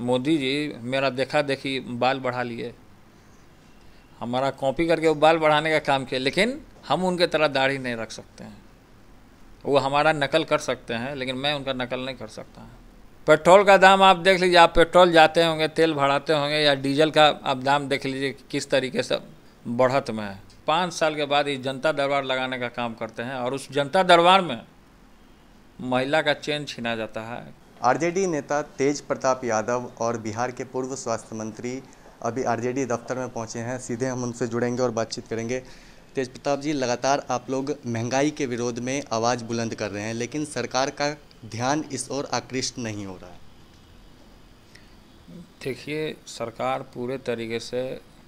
मोदी जी मेरा देखा देखी बाल बढ़ा लिए हमारा कॉपी करके वो बाल बढ़ाने का काम किया लेकिन हम उनके तरह दाढ़ी नहीं रख सकते हैं वो हमारा नकल कर सकते हैं लेकिन मैं उनका नकल नहीं कर सकता पेट्रोल का दाम आप देख लीजिए आप पेट्रोल जाते होंगे तेल बढ़ाते होंगे या डीजल का आप दाम देख लीजिए कि किस तरीके से बढ़त में है पाँच साल के बाद ये जनता दरबार लगाने का काम करते हैं और उस जनता दरबार में महिला का चेन छीना जाता है आरजेडी नेता तेज प्रताप यादव और बिहार के पूर्व स्वास्थ्य मंत्री अभी आरजेडी दफ्तर में पहुंचे हैं सीधे हम उनसे जुड़ेंगे और बातचीत करेंगे तेज प्रताप जी लगातार आप लोग महंगाई के विरोध में आवाज़ बुलंद कर रहे हैं लेकिन सरकार का ध्यान इस ओर आकृष्ट नहीं हो रहा है देखिए सरकार पूरे तरीके से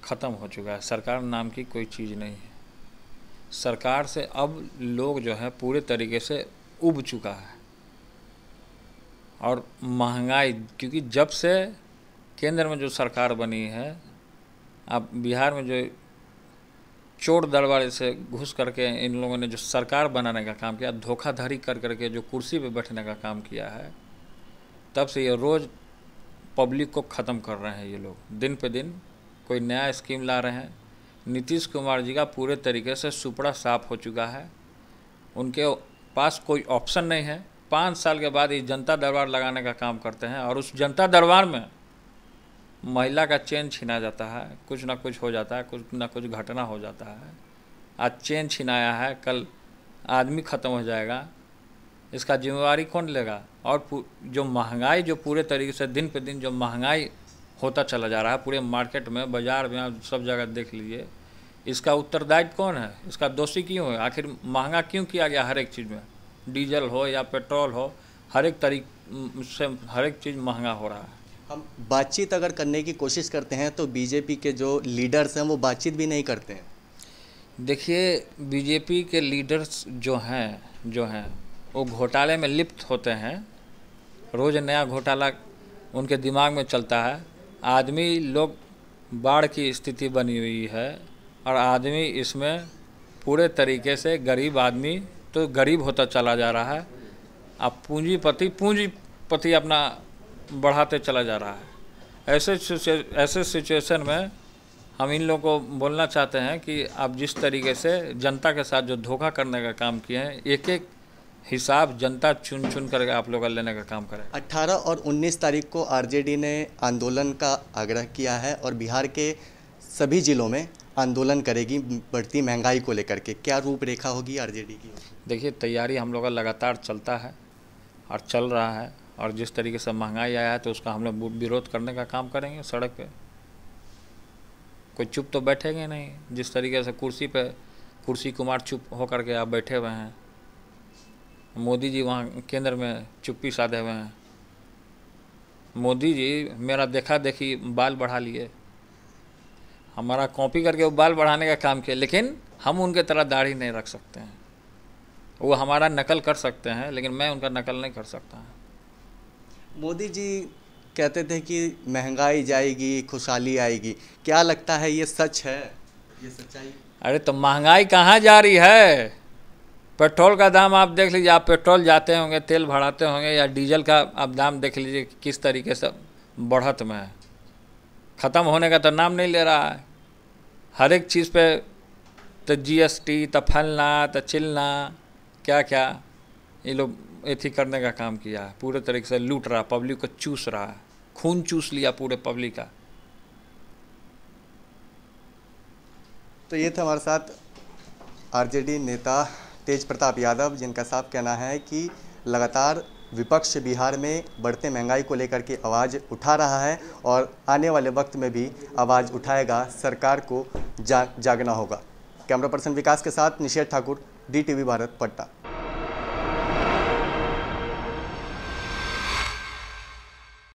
ख़त्म हो चुका है सरकार नाम की कोई चीज़ नहीं है सरकार से अब लोग जो है पूरे तरीके से उब चुका है और महंगाई क्योंकि जब से केंद्र में जो सरकार बनी है अब बिहार में जो चोर दरबारे से घुस करके इन लोगों ने जो सरकार बनाने का काम किया धोखाधड़ी कर करके जो कुर्सी पे बैठने का काम किया है तब से ये रोज़ पब्लिक को ख़त्म कर रहे हैं ये लोग दिन पे दिन कोई नया स्कीम ला रहे हैं नीतीश कुमार जी का पूरे तरीके से सुपड़ा साफ हो चुका है उनके पास कोई ऑप्शन नहीं है पाँच साल के बाद ये जनता दरबार लगाने का काम करते हैं और उस जनता दरबार में महिला का चेन छीना जाता है कुछ ना कुछ हो जाता है कुछ ना कुछ घटना हो जाता है आज चेन छिनाया है कल आदमी ख़त्म हो जाएगा इसका जिम्मेवारी कौन लेगा और जो महंगाई जो पूरे तरीके से दिन पे दिन जो महंगाई होता चला जा रहा है पूरे मार्केट में बाज़ार में आप सब जगह देख लीजिए इसका उत्तरदायित्व कौन है इसका दोषी क्यों है आखिर महंगा क्यों किया गया हर एक चीज़ में डीजल हो या पेट्रोल हो हर एक तरीक से हर एक चीज़ महंगा हो रहा है हम बातचीत अगर करने की कोशिश करते हैं तो बीजेपी के जो लीडर्स हैं वो बातचीत भी नहीं करते हैं देखिए बीजेपी के लीडर्स जो हैं जो हैं वो घोटाले में लिप्त होते हैं रोज़ नया घोटाला उनके दिमाग में चलता है आदमी लोग बाढ़ की स्थिति बनी हुई है और आदमी इसमें पूरे तरीके से गरीब आदमी तो गरीब होता चला जा रहा है अब पूंजीपति पूंजीपति अपना बढ़ाते चला जा रहा है ऐसे ऐसे सिचुएशन में हम इन लोगों को बोलना चाहते हैं कि आप जिस तरीके से जनता के साथ जो धोखा करने का काम किए हैं एक एक हिसाब जनता चुन चुन करके आप लोग लेने का काम करें 18 और 19 तारीख को आरजेडी ने आंदोलन का आग्रह किया है और बिहार के सभी ज़िलों में आंदोलन करेगी बढ़ती महंगाई को लेकर के क्या रूपरेखा होगी आरजेडी की देखिए तैयारी हम लोग का लगातार चलता है और चल रहा है और जिस तरीके से महंगाई आया है तो उसका हम लोग विरोध करने का काम करेंगे सड़क पे कोई चुप तो बैठेंगे नहीं जिस तरीके से कुर्सी पे कुर्सी कुमार चुप होकर के आप बैठे हुए हैं मोदी जी वहाँ केंद्र में चुप्पी साधे हुए हैं मोदी जी मेरा देखा देखी बाल बढ़ा लिए हमारा कॉपी करके वो बाल बढ़ाने का काम किया लेकिन हम उनके तरह दाढ़ी नहीं रख सकते हैं वो हमारा नकल कर सकते हैं लेकिन मैं उनका नकल नहीं कर सकता मोदी जी कहते थे कि महंगाई जाएगी खुशहाली आएगी क्या लगता है ये सच है ये सच्चाई अरे तो महंगाई कहाँ जा रही है पेट्रोल का दाम आप देख लीजिए आप पेट्रोल जाते होंगे तेल भराते होंगे या डीजल का आप दाम देख लीजिए किस तरीके से बढ़त में है ख़त्म होने का तो नाम नहीं ले रहा है हर एक चीज़ पे तो जी एस टी तो फलना तो चिलना क्या क्या ये लोग एथी करने का काम किया है पूरे तरीके से लूट रहा पब्लिक को चूस रहा है खून चूस लिया पूरे पब्लिक का तो ये था हमारे साथ आरजेडी नेता तेज प्रताप यादव जिनका साफ कहना है कि लगातार विपक्ष बिहार में बढ़ते महंगाई को लेकर के आवाज़ उठा रहा है और आने वाले वक्त में भी आवाज़ उठाएगा सरकार को जा, जागना होगा कैमरा पर्सन विकास के साथ निषेध ठाकुर डी भारत पटना